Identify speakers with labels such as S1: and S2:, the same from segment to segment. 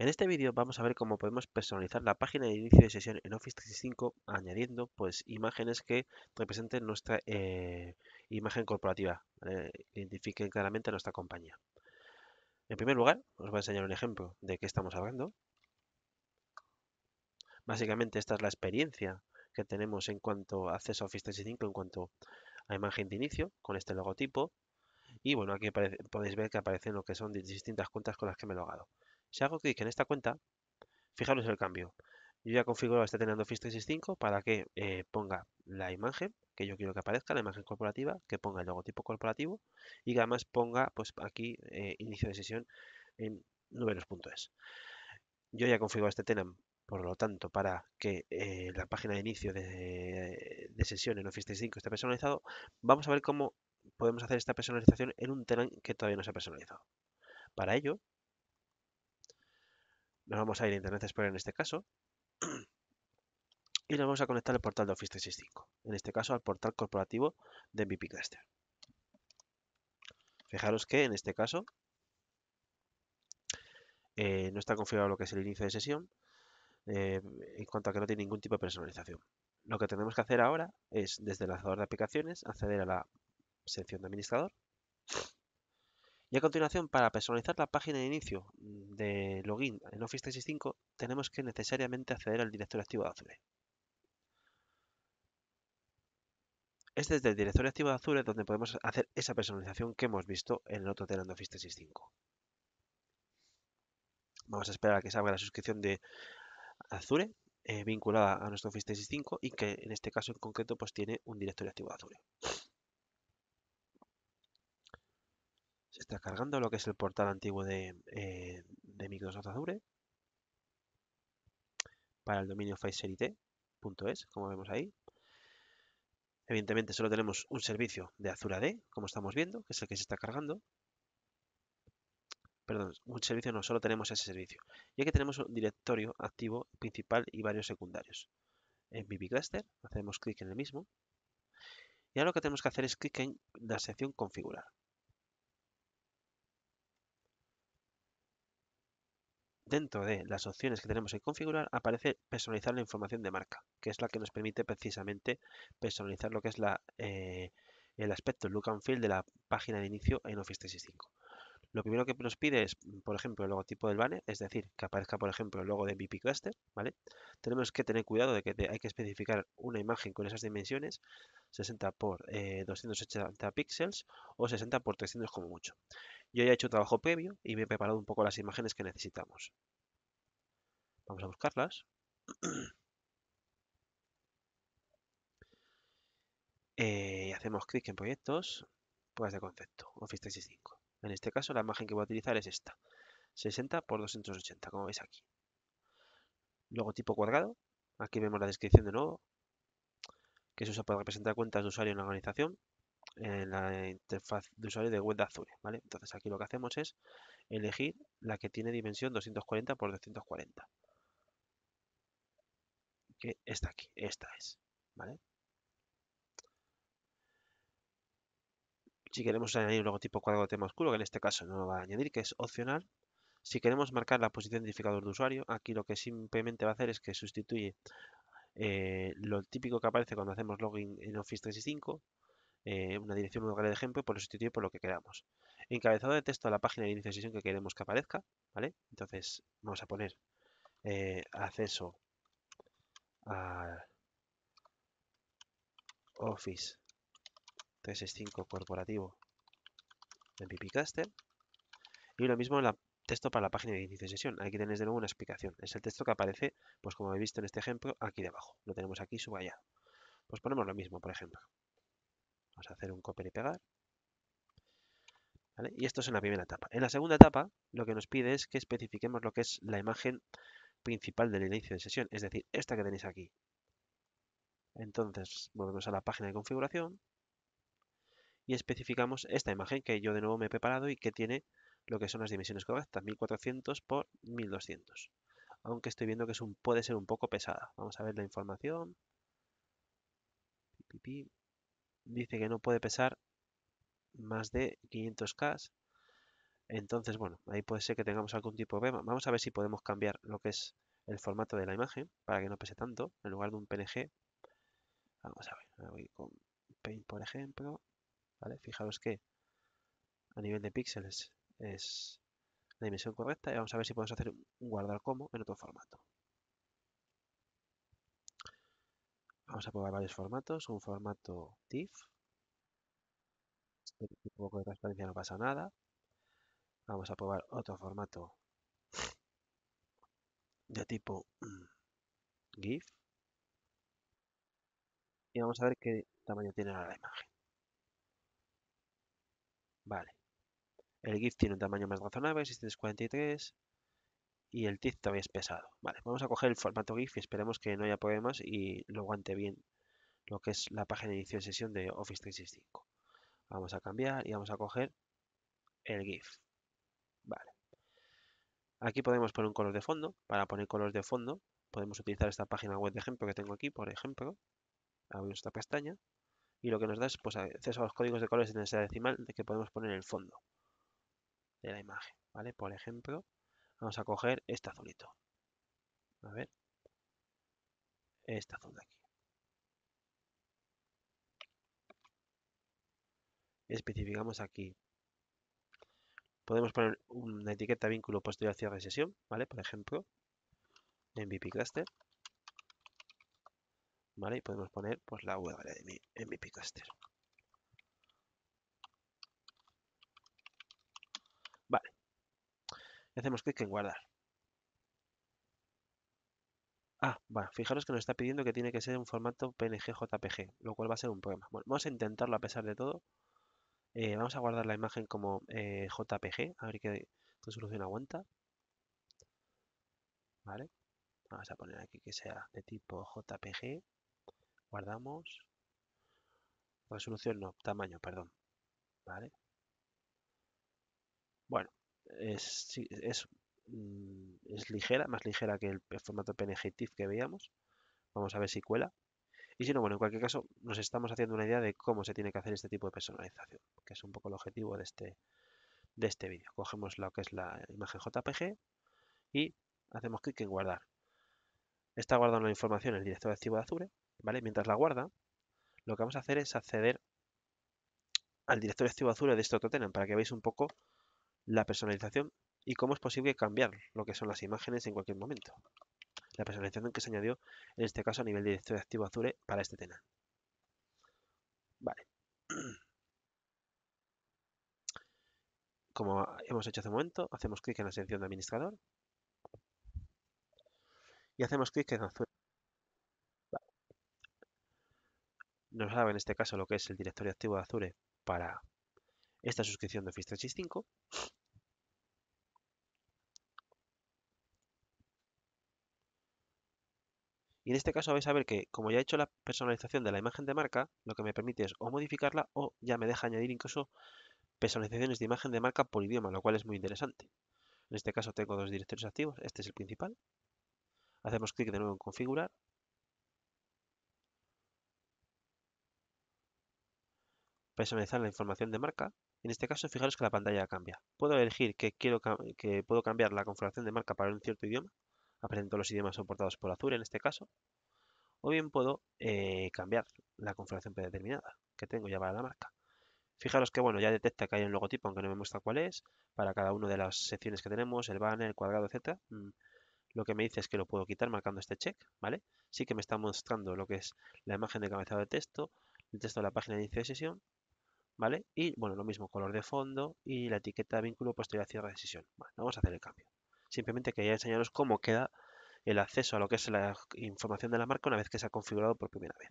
S1: En este vídeo vamos a ver cómo podemos personalizar la página de inicio de sesión en Office 365 añadiendo pues imágenes que representen nuestra eh, imagen corporativa, identifiquen claramente a nuestra compañía. En primer lugar, os voy a enseñar un ejemplo de qué estamos hablando. Básicamente esta es la experiencia que tenemos en cuanto a acceso a Office 365 en cuanto a imagen de inicio con este logotipo. Y bueno, aquí podéis ver que aparecen lo que son distintas cuentas con las que me he logado. Si hago clic en esta cuenta, fijaros el cambio. Yo ya configuro este tenant Office 365 para que eh, ponga la imagen que yo quiero que aparezca, la imagen corporativa, que ponga el logotipo corporativo y que además ponga pues aquí eh, inicio de sesión en números.es. Yo ya configurado este tenant, por lo tanto, para que eh, la página de inicio de, sesión en Office 365 esté personalizado. Vamos a ver cómo podemos hacer esta personalización en un tenant que todavía no se ha personalizado. Para ello, nos vamos a ir a Internet Explorer en este caso. Y nos vamos a conectar al portal de Office 365. En este caso al portal corporativo de MVP Cluster. Fijaros que en este caso eh, no está configurado lo que es el inicio de sesión eh, en cuanto a que no tiene ningún tipo de personalización. Lo que tenemos que hacer ahora es desde el lanzador de aplicaciones acceder a la sección de administrador y a continuación, para personalizar la página de inicio de login en Office 365, tenemos que necesariamente acceder al directorio activo de Azure. Este Es el directorio activo de Azure donde podemos hacer esa personalización que hemos visto en el otro tenant de Office 365. Vamos a esperar a que salga la suscripción de Azure eh, vinculada a nuestro Office 365 y que en este caso en concreto pues tiene un directorio activo de Azure. está cargando lo que es el portal antiguo de, eh, de Microsoft Azure para el dominio FaceIT.es, como vemos ahí. Evidentemente solo tenemos un servicio de Azure AD, como estamos viendo, que es el que se está cargando. Perdón, un servicio no, solo tenemos ese servicio. Y aquí tenemos un directorio activo principal y varios secundarios. En VB Cluster hacemos clic en el mismo. Y ahora lo que tenemos que hacer es clic en la sección configurar. dentro de las opciones que tenemos que configurar aparece personalizar la información de marca, que es la que nos permite precisamente personalizar lo que es la, eh, el aspecto look and feel de la página de inicio en Office 365. Lo primero que nos pide es, por ejemplo, el logotipo del banner, es decir, que aparezca, por ejemplo, el logo de BP Cluster, Tenemos que tener cuidado de que hay que especificar una imagen con esas dimensiones, 60 por 280 eh, píxeles o 60 por 300 como mucho. Yo ya he hecho trabajo previo y me he preparado un poco las imágenes que necesitamos. Vamos a buscarlas. Eh, hacemos clic en proyectos, pruebas de concepto, Office 365. En este caso la imagen que voy a utilizar es esta, 60 x 280, como veis aquí. Logotipo tipo cuadrado, aquí vemos la descripción de nuevo, que se usa para representar cuentas de usuario en la organización, en eh, la interfaz de usuario de web de Azure. ¿vale? Entonces aquí lo que hacemos es elegir la que tiene dimensión 240 por 240. Que está aquí, esta es. Si queremos añadir un logotipo cuadrado de tema oscuro, que en este caso no lo va a añadir, que es opcional. Si queremos marcar la posición de identificador de usuario, aquí lo que simplemente va a hacer es que sustituye eh, lo típico que aparece cuando hacemos login en Office 365 eh, una dirección, de ejemplo y por lo sustituye por lo que queramos. Encabezado de texto a la página de inicio de sesión que queremos que aparezca, ¿vale? Entonces vamos a poner eh, acceso a Office 365 corporativo en ppcaster y lo mismo en la texto para la página de inicio de sesión. Aquí tenéis de nuevo una explicación. Es el texto que aparece, pues como he visto en este ejemplo, aquí debajo. Lo tenemos aquí subrayado. Pues ponemos lo mismo, por ejemplo. Vamos a hacer un copiar y pegar. Y esto es en la primera etapa. En la segunda etapa, lo que nos pide es que especifiquemos lo que es la imagen principal del inicio de sesión, es decir, esta que tenéis aquí. Entonces, volvemos a la página de configuración y especificamos esta imagen que yo de nuevo me he preparado y que tiene lo que son las dimensiones correctas, 1400 por 1200. Aunque estoy viendo que es un, puede ser un poco pesada. Vamos a ver la información dice que no puede pesar más de 500K. Entonces, bueno, ahí puede ser que tengamos algún tipo de problema. Vamos a ver si podemos cambiar lo que es el formato de la imagen para que no pese tanto en lugar de un PNG. Vamos a ver, voy con Paint, por ejemplo. ¿Vale? Fijaros que a nivel de píxeles es la dimensión correcta y vamos a ver si podemos hacer un guardar como en otro formato. Vamos a probar varios formatos. Un formato TIFF. Un poco de transparencia no pasa nada. Vamos a probar otro formato de tipo mm, GIF. Y vamos a ver qué tamaño tiene ahora la imagen. Vale. El GIF tiene un tamaño más razonable, 643 y el TIC todavía es pesado. Vale, vamos a coger el formato GIF y esperemos que no haya problemas y lo aguante bien lo que es la página de inicio de sesión de Office 365. Vamos a cambiar y vamos a coger el GIF. Vale. Aquí podemos poner un color de fondo. Para poner colores de fondo podemos utilizar esta página web de ejemplo que tengo aquí, por ejemplo. Abrimos esta pestaña y lo que nos da es pues, acceso a los códigos de colores en esa decimal que podemos poner en el fondo de la imagen. ¿vale? Por ejemplo, Vamos a coger este azulito. A ver. Esta azul de aquí. Especificamos aquí. Podemos poner una etiqueta vínculo posterior cierre de sesión, ¿vale? Por ejemplo, MVP Cluster. ¿Vale? Y podemos poner pues, la URL de mi MVP Cluster. hacemos clic en guardar. Ah, bueno, fijaros que nos está pidiendo que tiene que ser un formato PNG JPG, lo cual va a ser un problema. vamos a intentarlo a pesar de todo. Eh, vamos a guardar la imagen como eh, JPG, a ver qué resolución aguanta. Vale, vamos a poner aquí que sea de tipo JPG. Guardamos. Resolución no, tamaño, perdón. Vale. Bueno, es, es, mm, es ligera, más ligera que el formato PNG TIFF que veíamos. Vamos a ver si cuela. Y si no, bueno, en cualquier caso, nos estamos haciendo una idea de cómo se tiene que hacer este tipo de personalización, que es un poco el objetivo de este, de este vídeo. Cogemos lo que es la imagen JPG y hacemos clic en guardar. Está guardando la información en el directorio activo de Azure, ¿vale? Mientras la guarda, lo que vamos a hacer es acceder al directorio activo Azure de este totem para que veáis un poco la personalización y cómo es posible cambiar lo que son las imágenes en cualquier momento. La personalización que se añadió en este caso a nivel de directorio activo Azure para este tema. Vale. Como hemos hecho hace un momento, hacemos clic en la sección de administrador y hacemos clic en Azure. Nos daba en este caso lo que es el directorio activo de Azure para esta suscripción de Office 365 Y en este caso vais a ver que, como ya he hecho la personalización de la imagen de marca, lo que me permite es o modificarla o ya me deja añadir incluso personalizaciones de imagen de marca por idioma, lo cual es muy interesante. En este caso tengo dos directores activos, este es el principal. Hacemos clic de nuevo en configurar. Personalizar la información de marca. En este caso, fijaros que la pantalla cambia. Puedo elegir que, quiero que puedo cambiar la configuración de marca para un cierto idioma Apresento los idiomas soportados por Azure en este caso, o bien puedo eh, cambiar la configuración predeterminada que tengo ya para la marca. Fijaros que bueno, ya detecta que hay un logotipo, aunque no me muestra cuál es, para cada una de las secciones que tenemos, el banner, el cuadrado, etc. Mm, lo que me dice es que lo puedo quitar marcando este check, ¿vale? Sí que me está mostrando lo que es la imagen de cabezado de texto, el texto de la página de inicio de sesión, ¿vale? Y bueno, lo mismo, color de fondo y la etiqueta de vínculo posterior a cierre de sesión. vamos a hacer el cambio. Simplemente quería enseñaros cómo queda el acceso a lo que es la información de la marca una vez que se ha configurado por primera vez.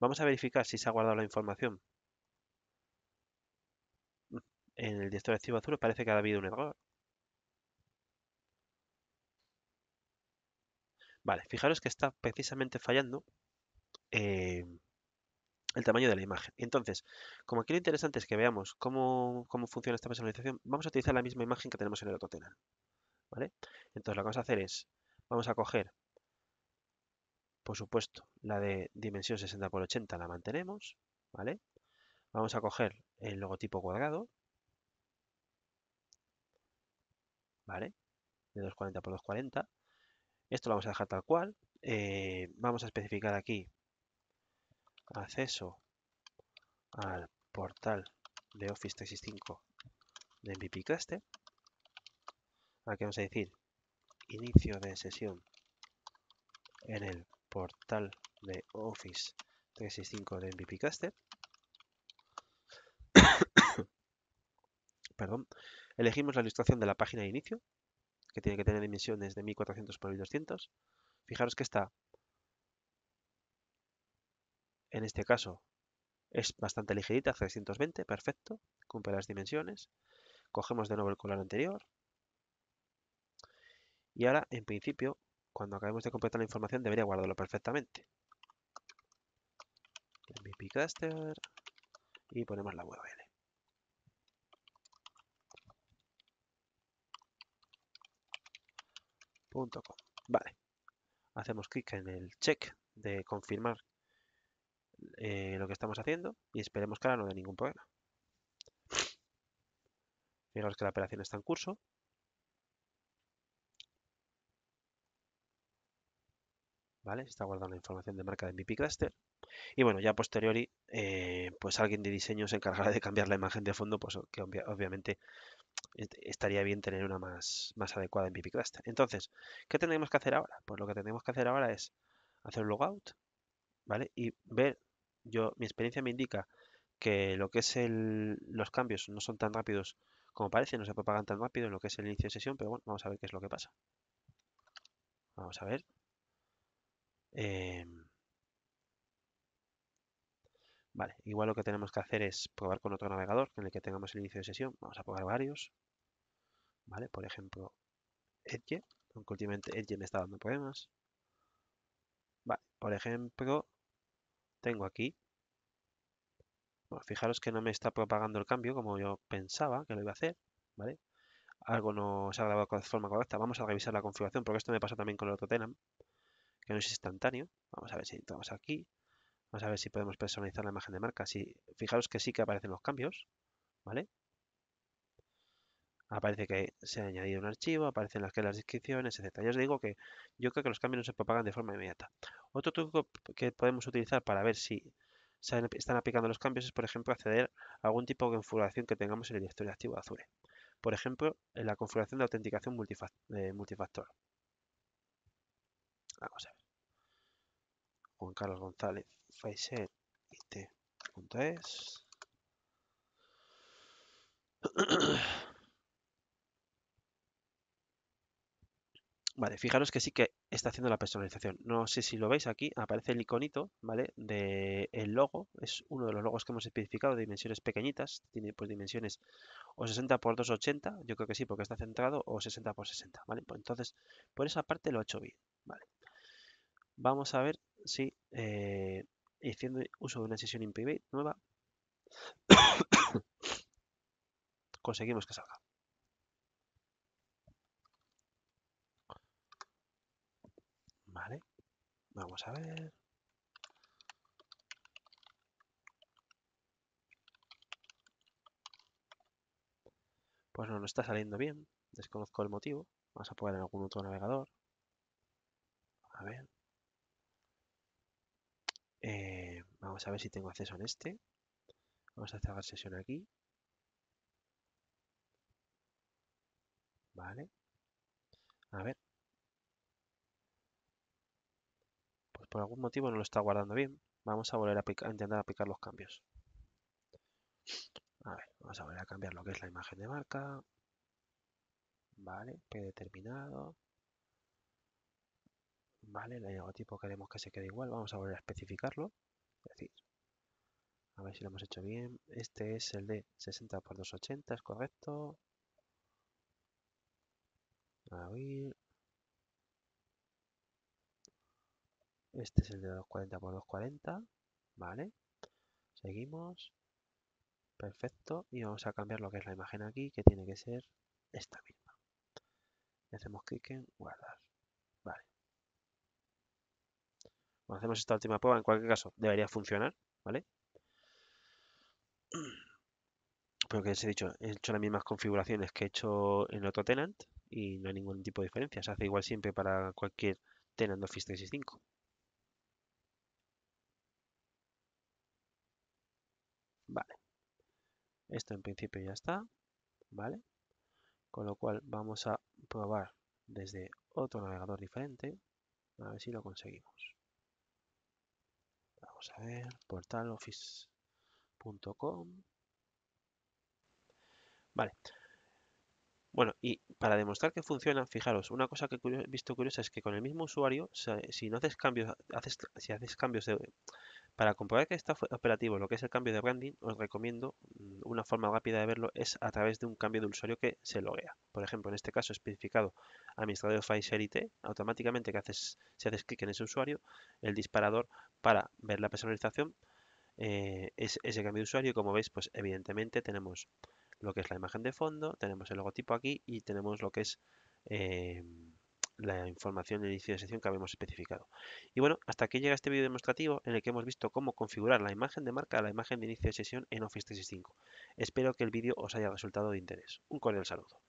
S1: Vamos a verificar si se ha guardado la información. En el directorio de azul parece que ha habido un error. Vale, fijaros que está precisamente fallando eh, el tamaño de la imagen. Entonces, como aquí lo interesante es que veamos cómo, funciona esta personalización, vamos a utilizar la misma imagen que tenemos en el otro tenant. Entonces lo que vamos a hacer es, vamos a coger, por supuesto, la de dimensión 60x80, la mantenemos, ¿vale? Vamos a coger el logotipo cuadrado, ¿vale? De 240x240. Esto lo vamos a dejar tal cual. Eh, vamos a especificar aquí acceso al portal de Office 365 de MVP Cluster, aquí vamos a decir inicio de sesión en el portal de Office 365 de MVP Caster. Perdón. Elegimos la ilustración de la página de inicio, que tiene que tener dimensiones de 1400 por 1200. Fijaros que está, en este caso, es bastante ligerita, 320, perfecto, cumple las dimensiones. Cogemos de nuevo el color anterior, y ahora, en principio, cuando acabemos de completar la información, debería guardarlo perfectamente. mi Y ponemos la web. Vale. Hacemos clic en el check de confirmar eh, lo que estamos haciendo y esperemos que ahora no dé ningún problema. Fijaros que la operación está en curso ¿vale? Está guardando la información de marca de MVP Cluster. Y bueno, ya a posteriori, eh, pues alguien de diseño se encargará de cambiar la imagen de fondo, pues que obviamente estaría bien tener una más, más adecuada en MVP Cluster. Entonces, ¿qué tenemos que hacer ahora? Pues lo que tenemos que hacer ahora es hacer un logout, ¿vale? Y ver, yo, mi experiencia me indica que lo que es el, los cambios no son tan rápidos como parece, no se propagan tan rápido en lo que es el inicio de sesión, pero bueno, vamos a ver qué es lo que pasa. Vamos a ver, Em, vale, igual lo que tenemos que hacer es probar con otro navegador en el que tengamos el inicio de sesión. Vamos a probar varios. Vale, por ejemplo, Edge, aunque últimamente Edge me está dando problemas. Vale, por ejemplo, tengo aquí. fijaros que no me está propagando el cambio como yo pensaba que lo iba a hacer. ¿vale? Algo no se ha grabado de forma correcta. Vamos a revisar la configuración porque esto me pasa también con el otro Tenam que no es instantáneo. Vamos a ver si entramos aquí. Vamos a ver si podemos personalizar la imagen de marca. Si, fijaros que sí que aparecen los cambios, ¿vale? Aparece que se ha añadido un archivo, aparecen las que las descripciones, etc. Ya os digo que yo creo que los cambios no se propagan de forma inmediata. Otro truco que podemos utilizar para ver si se están aplicando los cambios es, por ejemplo, acceder a algún tipo de configuración que tengamos en el directorio activo de Azure. Por ejemplo, en la configuración de autenticación multifactor. Eh, Juan Carlos González, IT.es. Vale, fijaros que sí que está haciendo la personalización. No sé si lo veis aquí, aparece el iconito, ¿vale? De el logo, es uno de los logos que hemos especificado, de dimensiones pequeñitas, tiene pues dimensiones o 60 x 280, yo creo que sí, porque está centrado, o 60 x 60, ¿vale? Pues entonces, por esa parte lo ha hecho bien, ¿vale? Vamos a ver si haciendo eh, uso de una sesión in private nueva conseguimos que salga. Vale, vamos a ver. Pues no, no está saliendo bien. Desconozco el motivo. Vamos a poner en algún otro navegador. A ver. Eh, vamos a ver si tengo acceso en este. Vamos a cerrar sesión aquí. Vale. A ver. Pues por algún motivo no lo está guardando bien. Vamos a volver a, a intentar aplicar los cambios. A ver, vamos a volver a cambiar lo que es la imagen de marca. Vale, predeterminado. Vale, el logotipo queremos que se quede igual. Vamos a volver a especificarlo. Es decir, a ver si lo hemos hecho bien. Este es el de 60 x 280, es correcto. A Este es el de 240 x 240. Vale. Seguimos. Perfecto. Y vamos a cambiar lo que es la imagen aquí, que tiene que ser esta misma. Y hacemos clic en guardar. Vale hacemos esta última prueba, en cualquier caso, debería funcionar, ¿vale? Porque que he dicho, he hecho las mismas configuraciones que he hecho en otro tenant y no hay ningún tipo de diferencia. Se hace igual siempre para cualquier tenant de Office 365. Vale. Esto en principio ya está, ¿vale? Con lo cual vamos a probar desde otro navegador diferente, a ver si lo conseguimos a ver, portaloffice.com. Vale. Bueno, y para demostrar que funciona, fijaros, una cosa que he visto curiosa es que con el mismo usuario, si no haces cambios, haces, si haces cambios de, para comprobar que está operativo lo que es el cambio de branding, os recomiendo mm, una forma rápida de verlo es a través de un cambio de usuario que se loguea. Por ejemplo, en este caso especificado administrador Pfizer IT, automáticamente que haces, si haces clic en ese usuario, el disparador para ver la personalización eh, es ese cambio de usuario. como veis, pues evidentemente tenemos lo que es la imagen de fondo, tenemos el logotipo aquí y tenemos lo que es eh, la información de inicio de sesión que habíamos especificado. Y bueno, hasta aquí llega este vídeo demostrativo en el que hemos visto cómo configurar la imagen de marca a la imagen de inicio de sesión en Office 365. Espero que el vídeo os haya resultado de interés. Un cordial saludo.